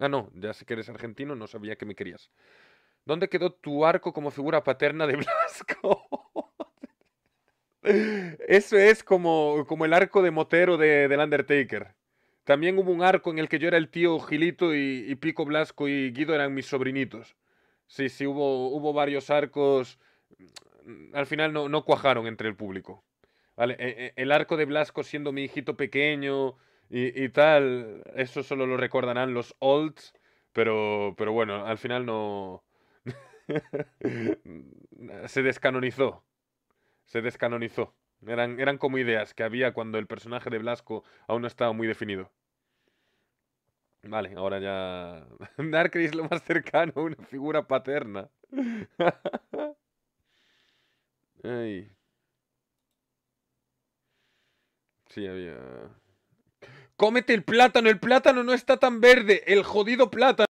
Ah, no, ya sé que eres argentino, no sabía que me querías. ¿Dónde quedó tu arco como figura paterna de Blasco? Eso es como, como el arco de motero de, del Undertaker. También hubo un arco en el que yo era el tío Gilito y, Pico Blasco y Guido eran mis sobrinitos. Sí, sí, hubo, hubo varios arcos. Mm, al final no, cuajaron entre el público. E, e, el arco de Blasco siendo mi hijito pequeño, y, tal, eso solo lo recordarán los olds, pero, pero bueno, al final no... se descanonizó, se descanonizó. Eran, eran como ideas que había cuando el personaje de Blasco aún no estaba muy definido. Vale, ahora ya. Darkrai es lo más cercano una figura paterna. Sí, había. Cómete el plátano, el plátano no está tan verde, el jodido plátano.